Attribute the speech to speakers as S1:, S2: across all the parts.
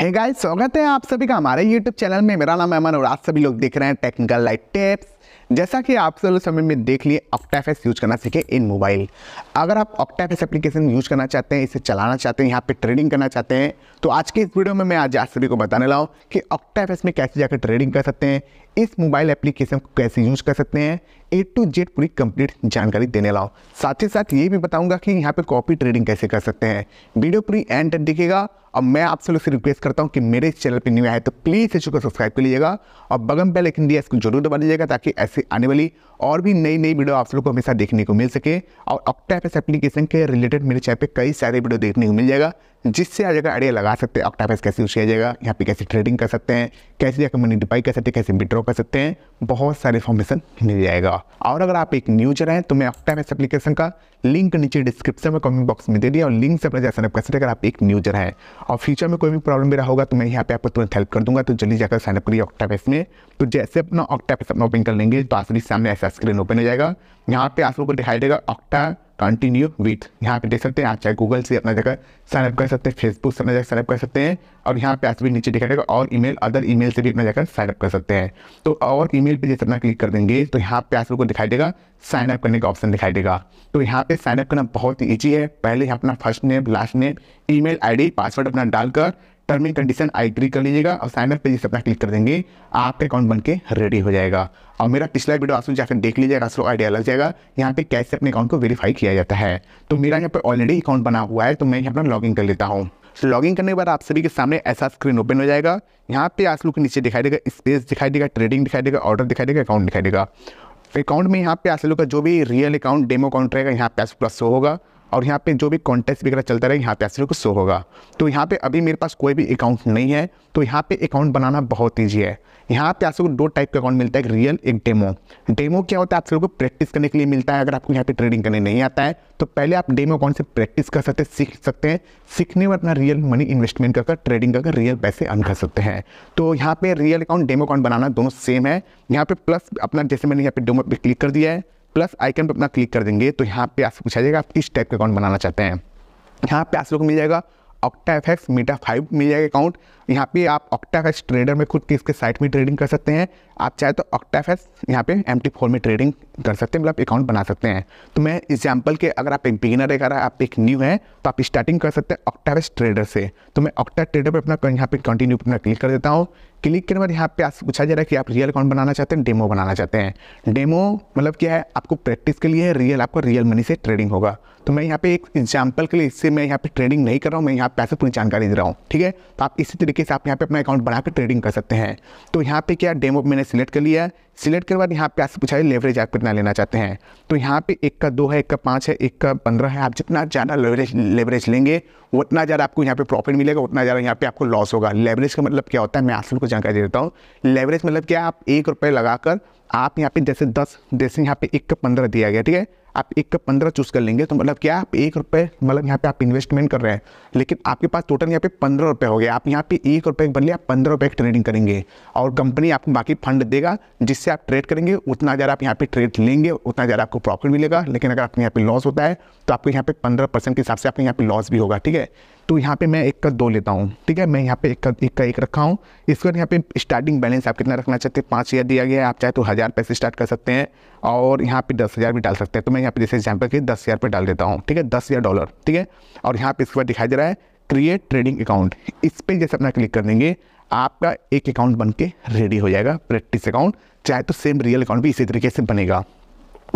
S1: hey guys स्वागत है आप सभी का हमारे यूट्यूब चैनल में मेरा नाम अमन और आप सभी लोग देख रहे हैं टेक्निकल लाइट टिप्स जैसा कि आप सब समय में देख लिए ऑक्टाफेस यूज करना सीखे इन मोबाइल अगर आप ऑक्टाफेस एप्लीकेशन यूज करना चाहते हैं इसे चलाना चाहते हैं यहाँ पे ट्रेडिंग करना चाहते हैं तो आज के इस वीडियो में मैं आज आप सभी को बताने लाऊँ कि ऑक्टाफेस में कैसे जाकर ट्रेडिंग कर सकते हैं इस मोबाइल एप्लीकेशन को कैसे यूज़ कर सकते हैं ए टू जेड पूरी कंप्लीट जानकारी देने लाओ साथ ही साथ ये भी बताऊंगा कि यहाँ पे कॉपी ट्रेडिंग कैसे कर सकते हैं वीडियो पूरी एंड तक दिखेगा और मैं आप सब लोग से रिक्वेस्ट करता हूँ कि मेरे इस चैनल पर न्यू आए तो प्लीज़ इस सब्सक्राइब कर लीजिएगा और बगम बेल इंडिया इसको जरूर दबा दीजिएगा ताकि ऐसे आने वाली और भी नई नई वीडियो आप लोग को हमेशा देखने को मिल सके और ऑक्टापेस एप्लीकेशन के रिलेटेड मेरे चैनल पर कई सारे वीडियो देखने को मिल जाएगा जिससे आ जाएगा आइडिया लगा सकते हैं ऑक्टापेस कैसे यूज किया जाएगा यहाँ पे कैसे ट्रेडिंग कर सकते हैं कैसे जाकर मनी डिपाई कर सकते हैं कैसे विड्रॉ ड्रॉ कर सकते हैं बहुत सारे इन्फॉर्मेशन मिल जाएगा और अगर आप एक न्यू जर हैं तो मैं ऑक्टाइम इस एप्लीकेशन का लिंक नीचे डिस्क्रिप्शन में कमेंट बॉक्स में दे दिया और लिंक से अपना जैसा कर सकते अगर आप एक न्यू जर हैं और फ्यूचर में कोई भी प्रॉब्लम भी रहा होगा तो मैं यहाँ पे आपको तुरंत हेल्प कर दूंगा तो जल्दी जाकर साइनअप करिए ऑक्टापेस में तो जैसे अपना ऑक्टापेस अपना ओपन कर लेंगे तो आसानी सामने ऐसा स्क्रीन ओपन हो जाएगा यहाँ पे आप लोगों को दिखाई देगा ऑक्टा कंटिन्यू विथ यहाँ पे देख सकते हैं आप चाहे गूगल से अपना जगह साइनअप कर सकते हैं फेसबुक से अपना जगह साइनअप कर सकते हैं और यहाँ पे आज भी नीचे दिखाई देगा और ईमेल अदर ईमेल से भी अपना जाकर साइनअप कर सकते हैं तो और ईमेल पे जैसे अपना क्लिक कर देंगे तो यहाँ पे आप को दिखाई देगा साइनअप करने का ऑप्शन दिखाई देगा तो यहाँ पे साइनअप करना बहुत ही ईजी है पहले अपना first name last name e mail password अपना डालकर टर्मिंग कंडीशन आई ट्री कर लीजिएगा और साइन अप जिस अपना क्लिक कर देंगे आपका अकाउंट बन के रेडी हो जाएगा और मेरा पिछला वीडियो आप जाकर देख लीजिएगा आपको आइडिया लग जाएगा यहाँ पे कैसे अपने अकाउंट को वेरीफाई किया जाता है तो मेरा यहाँ पर ऑलरेडी अकाउंट बना हुआ है तो मैं यहाँ पर लॉगिन कर लेता हूँ तो लॉगिन करने के बाद आप सभी के सामने ऐसा स्क्रीन ओपन हो जाएगा यहाँ पे आप लोग के नीचे दिखाई देगा स्पेस दिखाई देगा ट्रेडिंग दिखाई देगा ऑर्डर दिखाई देगा अकाउंट दिखाई देगा अकाउंट में यहाँ पे आप लोग का जो भी रियल अकाउंट डेमो अकाउंट रहेगा यहाँ पे आप प्लस होगा और यहाँ पे जो भी कॉन्टेक्ट वगैरह चलता रहेगा यहाँ पे ऐसे को शो होगा तो यहाँ पे अभी मेरे पास कोई भी अकाउंट नहीं है तो यहाँ पे अकाउंट बनाना बहुत ईजी है यहाँ पे आप दो टाइप का अकाउंट मिलता है एक रियल एक डेमो डेमो क्या होता है आप लोगों को प्रैक्टिस करने के लिए मिलता है अगर आपको यहाँ पे ट्रेडिंग करने नहीं आता है तो पहले आप डेमो अकाउंट से प्रैक्टिस कर सकते हैं सीख सकते हैं सीखने में अपना रियल मनी इन्वेस्टमेंट कर ट्रेडिंग कर रियल पैसे अन कर सकते हैं तो यहाँ पे रियल अकाउंट डेमो अकाउंट बनाना दोनों सेम है यहाँ पे प्लस अपना जैसे मैंने यहाँ पे डेमो पे क्लिक कर दिया है प्लस आइकन पर अपना क्लिक कर देंगे तो यहाँ पे आपसे पूछा जाएगा आप किस टाइप का अकाउंट बनाना चाहते हैं यहाँ पे आप लोग मिल जाएगा Octa F X Meta five मिल जाएगा अकाउंट यहाँ पे आप ऑक्टा एफ ट्रेडर में खुद किसके साइट में ट्रेडिंग कर सकते हैं आप चाहे तो ऑक्टा एफ एक्स यहाँ पे एम टी फोर में ट्रेडिंग कर सकते हैं मतलब अकाउंट बना सकते हैं तो मैं एग्जाम्पल के अगर आप एक बिगिनर है आप एक न्यू हैं तो आप स्टार्टिंग कर सकते हैं ऑक्टा एफ ट्रेडर से तो मैं ऑक्टा ट्रेडर पर अपना यहाँ पे कंटिन्यू अपना क्लिक कर देता हूँ क्लिक करने के बाद यहाँ पे आपसे पूछा जा रहा है कि आप रियल अकाउंट बनाना चाहते हैं डेमो बनाना चाहते हैं डेमो मतलब क्या है आपको प्रैक्टिस के लिए है रियल आपका रियल मनी से ट्रेडिंग होगा तो मैं यहाँ पे एक एग्जाम्पल के लिए इससे मैं यहाँ पे ट्रेडिंग नहीं कर रहा हूँ मैं यहाँ पैसे पूरी जानकारी दे रहा हूँ ठीक है तो आप इसी तरीके से आप यहाँ पे अपना अकाउंट बना कर ट्रेडिंग कर सकते हैं तो यहाँ पे क्या डेमो मैंने सिलेक्ट कर लिया सिलेक्ट के बाद यहाँ पे आपसे पूछा है लेवरेज आप कितना लेना चाहते हैं तो यहाँ पे एक का दो है एक का पाँच है एक का पंद्रह है आप जितना ज़्यादा लेवरेज लेवरेज लेंगे उतना ज़्यादा आपको यहाँ पे प्रॉफिट मिलेगा उतना ज़्यादा यहाँ पे आपको लॉस होगा लेवरेज का मतलब क्या होता है मैं आप सबको जानकारी देता हूँ लेवरेज मतलब क्या आप एक रुपये लगाकर आप यहाँ पे जैसे दस जैसे यहाँ पे एक का पंद्रह दिया गया ठीक है आप एक का पंद्रह चूज कर लेंगे तो मतलब क्या आप एक रुपये मतलब यहाँ पे आप इन्वेस्टमेंट कर रहे हैं लेकिन आपके पास टोटल यहाँ पे पंद्रह रुपये हो गया आप यहाँ पे एक रुपये के बदले आप पंद्रह रुपये ट्रेडिंग करेंगे और कंपनी आपको बाकी फंड देगा जिससे आप ट्रेड करेंगे उतना ज़्यादा आप यहाँ पे ट्रेड लेंगे उतना ज़्यादा आपको प्रॉफिट मिलेगा लेकिन अगर आपके यहाँ पे लॉस होता है तो आपको यहाँ पे पंद्रह के हिसाब से आपके यहाँ पे लॉस भी होगा ठीक है तो यहाँ पे मैं एक का दो लेता हूँ ठीक है मैं यहाँ पे एक का एक का एक रखा हूँ इसके बाद यहाँ पे स्टार्टिंग बैलेंस आप कितना रखना चाहते हैं पाँच हज़ार दिया गया है आप चाहे तो हज़ार पैसे स्टार्ट कर सकते हैं और यहाँ पे दस हज़ार भी डाल सकते हैं तो मैं यहाँ पे जैसे एग्जाम्पल के दस हज़ार डाल देता हूँ ठीक है दस हज़ार डॉलर ठीक है और यहाँ पे इसके बाद दिखाई दे रहा है क्रिएट ट्रेडिंग अकाउंट इस पर जैसे अपना क्लिक कर देंगे आपका एक अकाउंट बन के रेडी हो जाएगा प्रैक्टिस अकाउंट चाहे तो सेम रियल अकाउंट भी इसी तरीके से बनेगा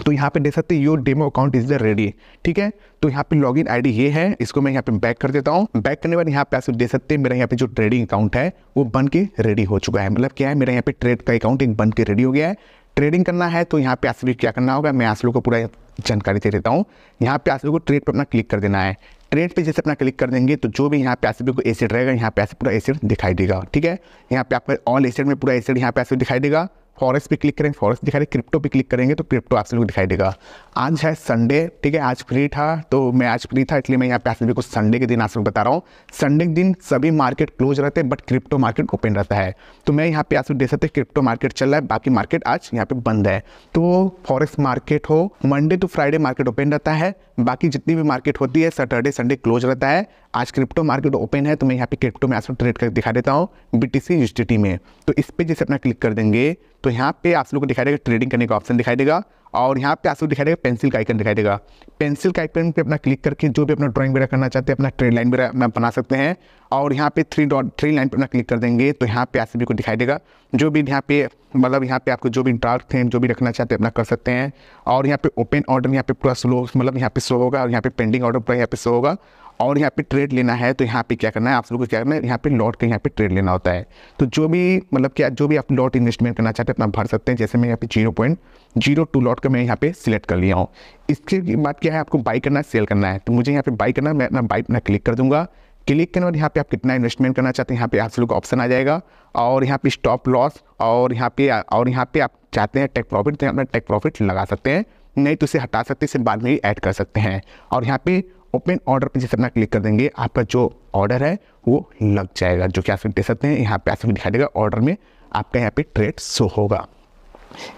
S1: तो यहाँ पे देख सकते हैं your demo account is the ready ठीक है तो यहाँ पे लॉगिन आईडी ये है इसको मैं यहाँ पे बैक कर देता हूँ बैक करने बाद यहाँ पे आप देख सकते हैं मेरा यहाँ पे जो ट्रेडिंग अकाउंट है वो बन के रेडी हो चुका है मतलब क्या है मेरा यहाँ पे ट्रेड का अकाउंट एक बन के रेडी हो गया है ट्रेडिंग करना है तो यहाँ पे आप क्या करना होगा मैं आप लोग को पूरा जानकारी दे देता हूँ यहाँ पे आप लोग को ट्रेड पर अपना क्लिक कर देना है ट्रेड पे जैसे अपना क्लिक कर देंगे तो जो भी यहाँ पे आसपी को एसिड रहेगा यहाँ पे ऐसे पूरा एसिड दिखाई देगा ठीक है यहाँ पे आपका ऑल एसिड में पूरा एसिड यहाँ पे ऐसे दिखाई देगा फॉरेस्ट पे क्लिक करेंगे फॉरेस्ट दिखा रहे क्रिप्टो पे क्लिक करेंगे तो क्रिप्टो आप सभी को दिखाई देगा आज है संडे ठीक है आज फ्री था तो मैं आज फ्री था इसलिए मैं यहाँ पे आप सभी को संडे के दिन आप सभी बता रहा हूँ संडे के दिन सभी मार्केट क्लोज रहते हैं बट क्रिप्टो मार्केट ओपन रहता है तो मैं यहाँ पे आप सभी देख सकते हैं क्रिप्टो मार्केट चल रहा है बाकी मार्केट आज यहाँ पे बंद है तो फॉरेस्ट मार्केट हो Monday to Friday market open रहता है बाकी जितनी भी मार्केट होती है सैटरडे संडे क्लोज रहता है आज क्रिप्टो मार्केट ओपन है तो मैं यहाँ पे क्रिप्टो में आज ट्रेड कर दिखा देता हूँ बी टी में तो इस पर जैसे अपना क्लिक कर देंगे तो यहाँ पे आप लोग को दिखाई देगा ट्रेडिंग करने का ऑप्शन दिखाई देगा और यहाँ पे आप लोग दिखाई देगा पेंसिल का आइकन दिखाई देगा पेंसिल का आइकन पे अपना क्लिक करके जो भी अपना ड्राइंग वगैरह करना चाहते हैं अपना ट्रेड लाइन वगैरह अपना बना सकते हैं और यहाँ पे थ्री डॉट थ्री लाइन पर अपना क्लिक कर देंगे तो यहाँ पे आप को दिखाई देगा जो भी यहाँ पे मतलब यहाँ पे आपको जो भी डार्क थे जो भी रखना चाहते हैं अपना कर सकते हैं और यहाँ पे ओपन ऑर्डर यहाँ पे पूरा स्लो मतलब यहाँ पे स्लो होगा और यहाँ पे पेंडिंग ऑर्डर पूरा यहाँ पे स्लो होगा और यहाँ पे ट्रेड लेना है तो यहाँ पे क्या करना है आप लोगों को क्या करना है यहाँ पे लॉट के यहाँ पे ट्रेड लेना होता है तो जो भी मतलब क्या जो भी आप लॉट इन्वेस्टमेंट करना चाहते हैं अपना भर सकते हैं जैसे मैं यहाँ पे zero point zero two lot का मैं यहाँ पे सिलेक्ट कर लिया हूँ इसके बाद क्या है आपको बाई करना है सेल करना है तो मुझे यहाँ पे बाई करना मैं अपना बाई अपना क्लिक कर दूंगा क्लिक करने बाद यहाँ पे आप कितना इन्वेस्टमेंट करना चाहते हैं यहाँ पे आप लोग ऑप्शन आ जाएगा और यहाँ पे स्टॉप लॉस और यहाँ पे और यहाँ पे आप चाहते हैं टेक प्रॉफिट तो अपना टेक प्रॉफिट लगा सकते हैं नहीं तो इसे हटा सकते हैं इसे बाद में ही ऐड कर सकते हैं और यहाँ पे ओपन ऑर्डर पर जैसे अपना क्लिक कर देंगे आपका जो ऑर्डर है वो लग जाएगा जो कि आप देख सकते हैं यहाँ पे आप दिखाई देगा ऑर्डर में आपका यहाँ पे ट्रेड शो होगा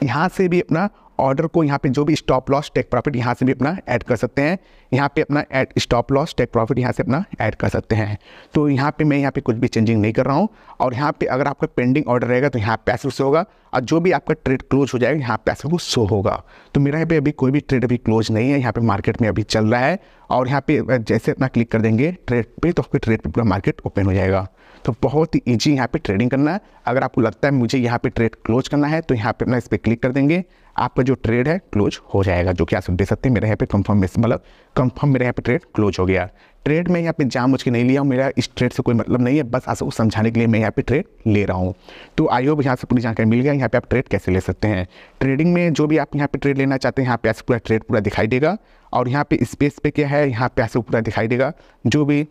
S1: यहाँ से भी अपना ऑर्डर को यहाँ पे जो भी स्टॉप लॉस टेक प्रॉफिट यहाँ से भी अपना ऐड कर सकते हैं यहाँ पे अपना add stop loss take profit यहाँ से अपना ऐड कर सकते हैं तो यहाँ पे मैं यहाँ पे कुछ भी चेंजिंग नहीं कर रहा हूँ और यहाँ पे अगर आपका पेंडिंग ऑर्डर रहेगा तो यहाँ पैसे से होगा और जो भी आपका ट्रेड क्लोज हो जाएगा यहाँ पैसे वो शो होगा तो मेरा यहाँ पे अभी कोई भी ट्रेड अभी क्लोज नहीं है यहाँ पे मार्केट में अभी चल रहा है और यहाँ पे जैसे अपना क्लिक कर देंगे ट्रेड पे तो आपके ट्रेड पे पूरा मार्केट ओपन हो जाएगा तो बहुत ही ईजी यहाँ पे ट्रेडिंग करना है अगर आपको लगता है मुझे यहाँ पे ट्रेड क्लोज करना है तो यहाँ पे अपना इस पर क्लिक कर देंगे आपका जो ट्रेड है क्लोज हो जाएगा जो कि आप देख सकते हैं मेरे यहाँ पे कंफर्म मतलब कंफर्म मेरे यहाँ पे ट्रेड क्लोज हो गया ट्रेड में यहाँ पे जाम मुझके नहीं लिया हूँ मेरा इस ट्रेड से कोई मतलब नहीं है बस आपको समझाने के लिए मैं यहाँ पे ट्रेड ले रहा हूँ तो आई होप यहाँ से पूरी जानकारी मिल गया यहाँ पे आप ट्रेड कैसे ले सकते हैं ट्रेडिंग में जो भी आप यहाँ पे ट्रेड लेना चाहते हैं यहाँ पे ऐसे पूरा ट्रेड पूरा दिखाई देगा और यहाँ पे स्पेस पे क्या है यहाँ पे आपसे पूरा दिखाई देगा जो भी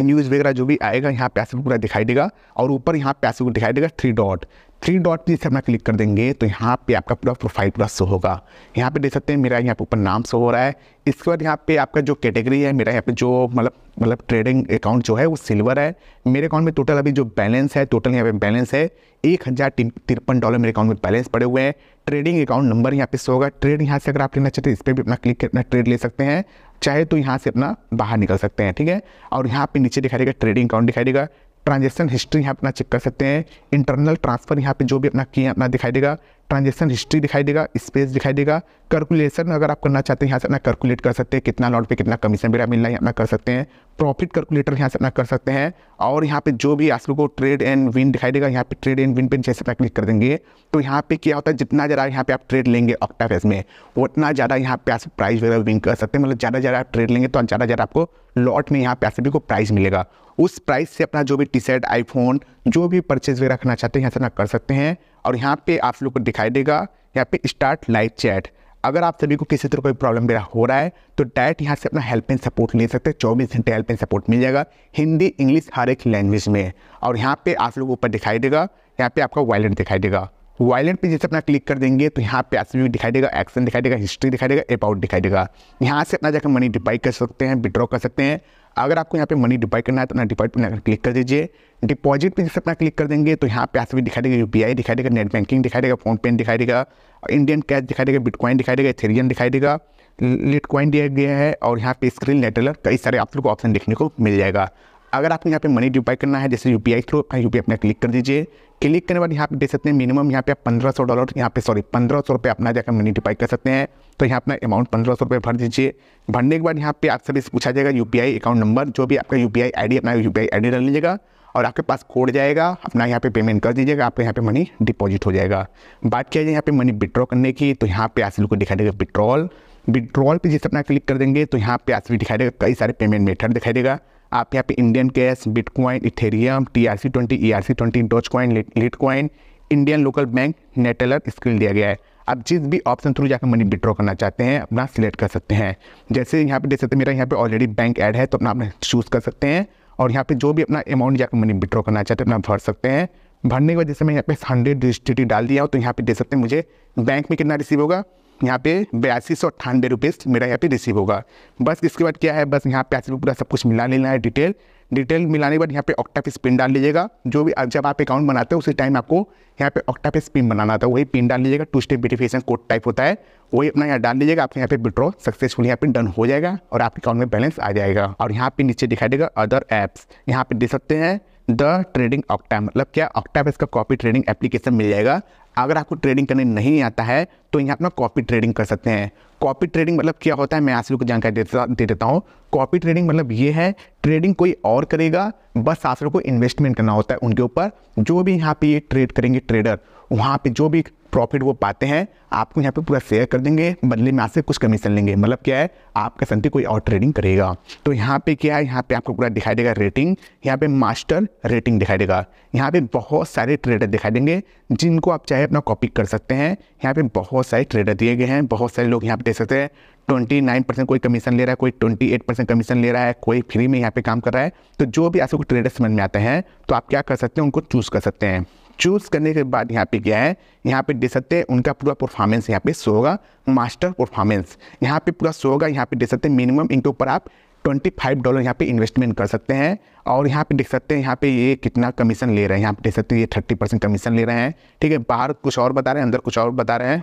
S1: न्यूज़ वगैरह जो भी आएगा यहाँ पे पूरा दिखाई देगा और ऊपर यहाँ पे ऐसे दिखाई देगा थ्री डॉट थ्री डॉट पे जैसे अपना क्लिक कर देंगे तो यहाँ पे आपका पूरा प्रोफाइल पूरा शो होगा यहाँ पे देख सकते हैं मेरा यहाँ पे ऊपर नाम शो हो रहा है इसके बाद यहाँ पे आपका जो कैटेगरी है मेरा यहाँ पे जो मतलब मतलब ट्रेडिंग अकाउंट जो है वो सिल्वर है मेरे अकाउंट में टोटल अभी जो बैलेंस है टोटल यहाँ पे बैलेंस है एक हज़ार तिरपन डॉलर मेरे अकाउंट में बैलेंस पड़े हुए हैं ट्रेडिंग अकाउंट नंबर यहाँ पे शो होगा ट्रेड यहाँ से अगर आप लेना चाहते हैं इस पर भी अपना क्लिक अपना ट्रेड ले सकते हैं चाहे तो यहाँ से अपना बाहर निकल सकते हैं ठीक है और यहाँ पे नीचे दिखाई देगा ट्रेडिंग अकाउंट दिखाई देगा ट्रांजेक्शन हिस्ट्री यहाँ अपना चेक कर सकते हैं इंटरनल ट्रांसफर यहाँ पे जो भी अपना किए अपना दिखाई देगा ट्रांजेक्शन हिस्ट्री दिखाई देगा स्पेस दिखाई देगा कैलकुलेशन अगर आप करना चाहते हैं यहाँ से अपना कैलकुलेट कर सकते हैं कितना लॉट पे कितना कमीशन मेरा मिल रहा है अपना कर सकते हैं प्रॉफिट कैलकुलेटर यहाँ से अपना कर सकते हैं और यहाँ पे जो भी आप लोगों को ट्रेड एंड विन दिखाई देगा यहाँ पे ट्रेड एंड विन पे जैसे अपना क्लिक कर देंगे तो यहाँ पे क्या होता है जितना ज़्यादा यहाँ पे आप ट्रेड लेंगे ऑक्टाफेस में उतना ज़्यादा यहाँ पे आप प्राइस वगैरह विन कर सकते हैं मतलब ज़्यादा ज़्यादा आप ट्रेड लेंगे तो ज़्यादा ज़्यादा आपको लॉट में यहाँ पे आप सभी को प्राइस मिलेगा उस प्राइस से अपना जो भी टी शर्ट आईफोन जो भी परचेज वगैरह करना चाहते हैं यहाँ से ना कर सकते हैं और यहाँ पे आप लोग को दिखाई देगा यहाँ पे स्टार्ट लाइव चैट अगर आप सभी को किसी तरह कोई प्रॉब्लम वगैरह हो रहा है तो डायरेक्ट यहाँ से अपना हेल्प एंड सपोर्ट ले सकते हैं चौबीस घंटे हेल्प एंड सपोर्ट मिल जाएगा हिंदी इंग्लिश हर एक लैंग्वेज में और यहाँ पे आप लोग ऊपर दिखाई देगा यहाँ पे आपका वॉलेट दिखाई देगा वायलेंट पे जैसे अपना क्लिक कर देंगे तो यहाँ पे आसमी दिखाई देगा एक्शन दिखाई देगा हिस्ट्री दिखाई देगा अबाउट दिखाई देगा यहाँ से अपना जाकर मनी डिपाई कर सकते हैं विड्रॉ कर सकते हैं अगर आपको यहाँ पे मनी डिपाई करना है तो अपना डिपॉइट पर क्लिक कर दीजिए डिपॉजिट पे जैसे अपना क्लिक कर देंगे तो यहाँ पे आसमी दिखाई देगा यू दिखाई देगा नेट बैंकिंग दिखाई देगा फोन पेन दिखाई देगा इंडियन कैश दिखाई देगा बिटकॉइन दिखाई देगा थेरियन दिखाई देगा लिटकॉइन दिया गया है और यहाँ पे स्क्रीन लेटलर कई सारे आप लोग को ऑप्शन देखने को मिल जाएगा अगर आपको यहाँ पे मनी डिपाई करना है जैसे यू पी थ्रू अपना यू पी अपना क्लिक कर दीजिए क्लिक करने बाद यहाँ पे देख सकते हैं मिनिमम यहाँ पे आप पंद्रह सौ डॉलर यहाँ पे सॉरी पंद्रह सौ रुपये अपना जाकर मनी डिपाई कर सकते हैं तो यहाँ अपना अमाउंट पंद्रह सौ रुपये भर दीजिए भरने के बाद यहाँ पे आप सभी से पूछा जाएगा यू अकाउंट नंबर जो भी आपका यू पी अपना यू पी डाल लीजिएगा और आपके पास कोड जाएगा अपना यहाँ पे पेमेंट कर दीजिएगा आपके यहाँ पे मनी डिपॉजिट हो जाएगा बात किया जाए यहाँ पे मनी विड्रॉ करने की तो यहाँ पे लोग को दिखाई देगा विड्रॉल विड्रॉल पे जैसे अपना क्लिक कर देंगे तो यहाँ पे आसिल दिखाई देगा कई सारे पेमेंट मेथड दिखाई देगा आप यहाँ पे Indian cash bitcoin ethereum T R C twenty E R C twenty dogecoin litecoin Indian local bank Neteller Skrill दिया गया है आप जिस भी ऑप्शन थ्रू जाकर मनी विड्रॉ करना चाहते हैं अपना सिलेक्ट कर सकते हैं जैसे यहाँ पे देख सकते हैं मेरा यहाँ पे ऑलरेडी बैंक ऐड है तो अपना अपना चूज़ कर सकते हैं और यहाँ पे जो भी अपना अमाउंट जाकर मनी विड्रॉ करना चाहते हैं अपना भर सकते हैं भरने के बाद जैसे मैं यहाँ पे हंड्रेड डिस्ट्रिटी डाल दिया हूँ तो यहाँ पे दे सकते हैं मुझे बैंक में कितना रिसीव होगा यहाँ पे बयासी सौ अट्ठानवे रुपीज़ मेरा यहाँ पे रिसीव होगा बस इसके बाद क्या है बस यहाँ पे आपसे पूरा सब कुछ मिला लेना है डिटेल डिटेल मिलाने के बाद यहाँ पे ऑक्टा फिस पिन डाल लीजिएगा जो भी जब आप अकाउंट बनाते हो उसी टाइम आपको यहाँ पे ऑक्टा फिस पिन बनाना था वही पिन डाल लीजिएगा two step verification code type होता है वही अपना यहाँ डाल लीजिएगा आपके यहाँ पे विड्रॉ सक्सेसफुल यहाँ पे डन हो जाएगा और आपके अकाउंट में बैलेंस आ जाएगा और यहाँ पे नीचे दिखाई देगा अदर ऐप्स यहाँ पे देख सकते हैं द ट्रेडिंग ऑक्टा मतलब क्या ऑक्टा पे इसका कॉपी ट्रेडिंग एप्लीकेशन मिल जाएगा अगर आपको ट्रेडिंग करने नहीं आता है तो यहाँ अपना कॉपी ट्रेडिंग कर सकते हैं कॉपी ट्रेडिंग मतलब क्या होता है मैं आप लोग को जानकारी देता दे देता हूँ कॉपी ट्रेडिंग मतलब ये है ट्रेडिंग कोई और करेगा बस आप लोग को इन्वेस्टमेंट करना होता है उनके ऊपर जो भी यहाँ पे ये ट्रेड करेंगे ट्रेडर वहाँ पे जो भी प्रॉफिट वो पाते हैं आपको यहाँ पे पूरा शेयर कर देंगे बदले में आपसे कुछ कमीशन लेंगे मतलब क्या है आपका संति कोई और ट्रेडिंग करेगा तो यहाँ पे क्या है यहाँ पे आपको पूरा दिखाई देगा रेटिंग यहाँ पे मास्टर रेटिंग दिखाई देगा यहाँ पे बहुत सारे ट्रेडर दिखाई देंगे जिनको आप चाहे अपना कॉपी कर सकते हैं यहाँ पे बहुत सारे ट्रेडर दिए गए हैं बहुत सारे लोग यहाँ पे देख सकते हैं ट्वेंटी नाइन परसेंट कोई कमीशन ले रहा है कोई ट्वेंटी एट परसेंट कमीशन ले रहा है कोई फ्री में यहाँ पे काम कर रहा है तो जो भी आपको ट्रेडर समझ में आते हैं तो आप क्या कर सकते हैं उनको चूज़ कर सकते हैं चूज करने के बाद यहाँ पे क्या है यहाँ पे दे सकते हैं उनका पूरा परफॉर्मेंस यहाँ पे शो होगा मास्टर परफॉर्मेंस यहाँ पे पूरा शो होगा यहाँ पे दे सकते हैं मिनिमम इनके ऊपर आप ट्वेंटी फाइव डॉलर यहाँ पे इन्वेस्टमेंट कर सकते हैं और यहाँ पे देख सकते हैं यहाँ पे ये कितना कमीशन ले रहे हैं यहाँ पे देख सकते हैं ये थर्टी परसेंट कमीशन ले रहे हैं ठीक है बाहर कुछ और बता रहे हैं अंदर कुछ और बता रहे हैं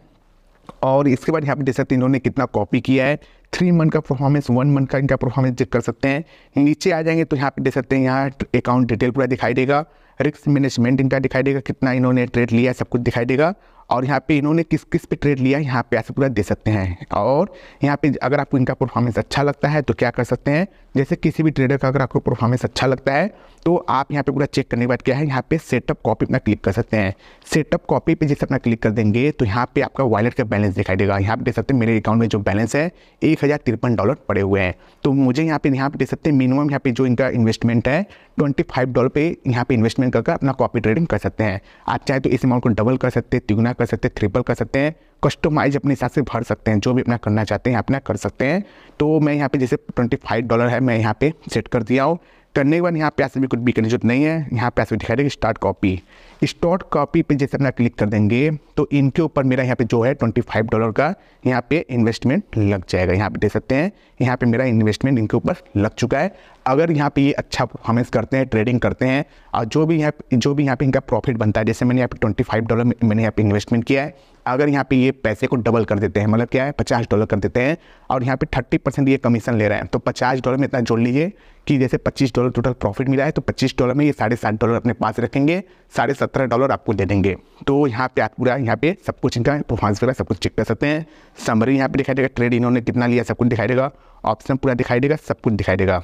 S1: और इसके बाद यहाँ पे देख सकते हैं इन्होंने कितना कॉपी किया है थ्री मंथ का परफॉर्मेंस वन मंथ का इनका परफॉर्मेंस चेक कर सकते हैं नीचे आ जाएंगे तो यहाँ पे देख सकते हैं यहाँ अकाउंट डिटेल पूरा दिखाई देगा रिस्क मैनेजमेंट इनका दिखाई देगा कितना इन्होंने ट्रेड लिया सब कुछ दिखाई देगा और यहाँ पे इन्होंने किस किस पे ट्रेड लिया यहाँ पे ऐसे पूरा दे सकते हैं और यहाँ पे अगर आपको इनका परफॉर्मेंस अच्छा लगता है तो क्या कर सकते हैं जैसे किसी भी ट्रेडर का अगर आपको परफॉर्मेंस अच्छा लगता है तो आप यहाँ पे पूरा चेक करने के बाद क्या है यहाँ पे सेटअप कॉपी अपना क्लिक कर सकते हैं सेटअप कॉपी पे जैसे अपना क्लिक कर देंगे तो यहाँ पे आपका वॉलेट का बैलेंस दिखाई देगा यहाँ पे देख सकते हैं मेरे अकाउंट में जो बैलेंस है एक हज़ार तिरपन डॉलर पड़े हुए हैं तो मुझे यहाँ पे यहाँ पे देख सकते हैं मिनिमम यहाँ पे जो इनका इन्वेस्टमेंट है ट्वेंटी फाइव डॉलर पे यहाँ पे इन्वेस्टमेंट करके अपना कॉपी ट्रेडिंग कर सकते हैं आप चाहे तो इस अमाउंट को डबल कर सकते हैं तिगुना कर सकते हैं ट्रिपल कर सकते हैं कस्टमाइज अपने हिसाब से भर सकते हैं जो भी अपना करना चाहते हैं अपना कर सकते हैं तो मैं यहाँ पे जैसे ट्वेंटी फाइव डॉलर है मैं यहाँ पे सेट कर दिया हूँ करने के बाद यहाँ पे ऐसे भी कुछ भी करने जरूरत नहीं है यहाँ पे ऐसे दिखाई देगा स्टार्ट कॉपी स्टार्ट कॉपी पे जैसे अपना क्लिक कर देंगे तो इनके ऊपर मेरा यहाँ पे जो है ट्वेंटी फाइव डॉलर का यहाँ पे इन्वेस्टमेंट लग जाएगा यहाँ पे देख सकते हैं यहाँ पे मेरा इन्वेस्टमेंट इनके ऊपर लग चुका है अगर यहाँ पे ये अच्छा परफॉर्मेंस करते हैं ट्रेडिंग करते हैं और जो भी यहाँ जो भी यहाँ पे इनका प्रॉफिट बनता है जैसे मैंने यहाँ पे ट्वेंटी फाइव डॉलर मैंने यहाँ पे इन्वेस्टमेंट किया है अगर यहाँ पे ये पैसे को डबल कर देते हैं मतलब क्या है पचास डॉलर कर देते हैं और यहाँ पे थर्टी परसेंट ये कमीशन ले रहे हैं तो पचास डॉलर में इतना जोड़ लीजिए कि जैसे पच्चीस डॉलर टोटल प्रॉफिट मिला है तो पच्चीस डॉलर में ये साढ़े सात डॉलर अपने पास रखेंगे साढ़े सत्रह डॉलर आपको दे देंगे तो यहाँ पे आप पूरा यहाँ पे सब कुछ इनका परफॉर्मेंस वगैरह सब कुछ चेक कर सकते हैं समरी यहाँ पे दिखाई देगा ट्रेड इन्होंने कितना लिया सब कुछ दिखाई देगा ऑप्शन पूरा दिखाई देगा सब कुछ दिखाई देगा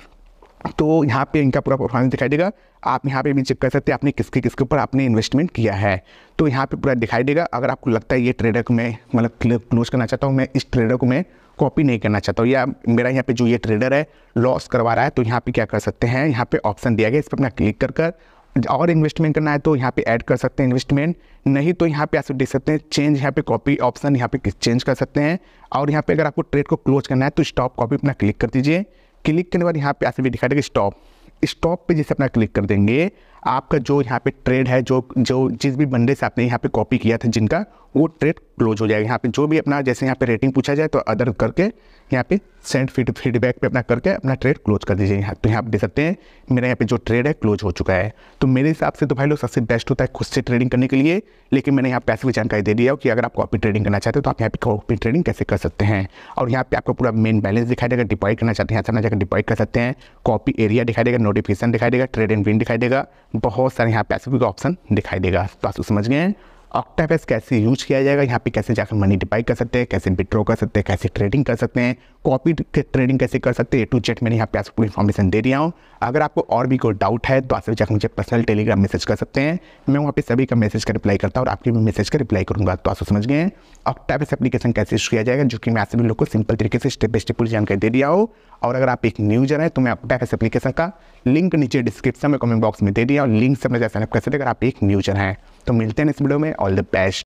S1: तो यहाँ पे इनका पूरा परफॉर्मेंस दिखाई देगा आप यहाँ पे भी चेक कर सकते हैं आपने किसके किसके ऊपर आपने इन्वेस्टमेंट किया है तो यहाँ पे पूरा दिखाई देगा अगर आपको लगता है ये ट्रेडर को मैं मतलब क्लोज करना चाहता हूँ मैं इस ट्रेडर को मैं कॉपी नहीं करना चाहता हूँ या मेरा यहाँ पे जो ये ट्रेडर है लॉस करवा रहा है तो यहाँ पे क्या कर सकते हैं यहाँ पे ऑप्शन दिया गया इस पर अपना क्लिक कर कर और इन्वेस्टमेंट करना है तो यहाँ पे ऐड कर सकते हैं इन्वेस्टमेंट नहीं तो यहाँ पे आप देख सकते हैं चेंज यहाँ पे कॉपी ऑप्शन यहाँ पे चेंज कर सकते हैं और यहाँ पे अगर आपको ट्रेड को क्लोज करना है तो स्टॉप कॉपी अपना क्लिक कर दीजिए क्लिक करने के बाद यहाँ पे आपसे भी दिखा देगा स्टॉप स्टॉप पे जैसे अपना क्लिक कर देंगे आपका जो यहाँ पे ट्रेड है जो जो जिस भी बंदे से आपने यहाँ पे कॉपी किया था जिनका वो ट्रेड क्लोज हो जाएगा यहाँ पे जो भी अपना जैसे यहाँ पे रेटिंग पूछा जाए तो अदर करके यहाँ पे सेंड फीड फीडबैक पे अपना करके अपना ट्रेड क्लोज कर दीजिए यहाँ तो यहाँ आप देख सकते हैं मेरा यहाँ पे जो ट्रेड है क्लोज हो चुका है तो मेरे हिसाब से तो भाई लोग सबसे बेस्ट होता है खुद से ट्रेडिंग करने के लिए लेकिन मैंने यहाँ पे भी जानकारी दे दिया कि अगर आप कॉपी ट्रेडिंग करना चाहते हो तो आप यहाँ पे कॉपी ट्रेडिंग कैसे कर सकते हैं और यहाँ पे आपको पूरा मेन बैलेंस दिखाई देगा डिपॉइट करना चाहते हैं यहाँ से अपना जगह डिपॉइट कर सकते हैं कॉपी एरिया दिखाई देगा नोटिफिकेशन दिखाई देगा ट्रेड एंड विन दिखाई देगा बहुत सारे यहाँ पैसे ऑप्शन दिखाई देगा तो आप तो समझ गए ऑक्टापेस कैसे यूज किया जाएगा यहाँ पे कैसे जाकर मनी डिपाई कर सकते हैं कैसे विड्रॉ कर सकते हैं कैसे ट्रेडिंग कर सकते हैं कॉपी ट्रेडिंग कैसे कर सकते हैं ए टू जेट मैंने यहाँ पे आपको इन्फॉर्मेशन दे दिया हूँ अगर आपको और भी कोई डाउट है तो आप सभी जाकर मुझे पर्सनल टेलीग्राम मैसेज कर सकते हैं मैं वहाँ पर सभी का मैसेज का रिप्लाई करता हूँ और आपके भी मैसेज का रिप्लाई करूँगा तो आप समझ गए ऑक्टापेस एप्लीकेशन कैसे यूज किया जाएगा जो कि मैं आप सभी लोग को सिंपल तरीके से स्टेप बाई स्टेप पूरी जानकारी दे दिया हो और अगर आप एक न्यूजर है तो मैं ऑक्टापेस एप्लीकेशन का लिंक नीचे डिस्क्रिप्शन में कमेंट बॉक्स में दे दिया और लिंक से मैं जैसा कर सकते अगर आप एक न्यूजर हैं तो मिलते हैं इस वीडियो में ऑल द बेस्ट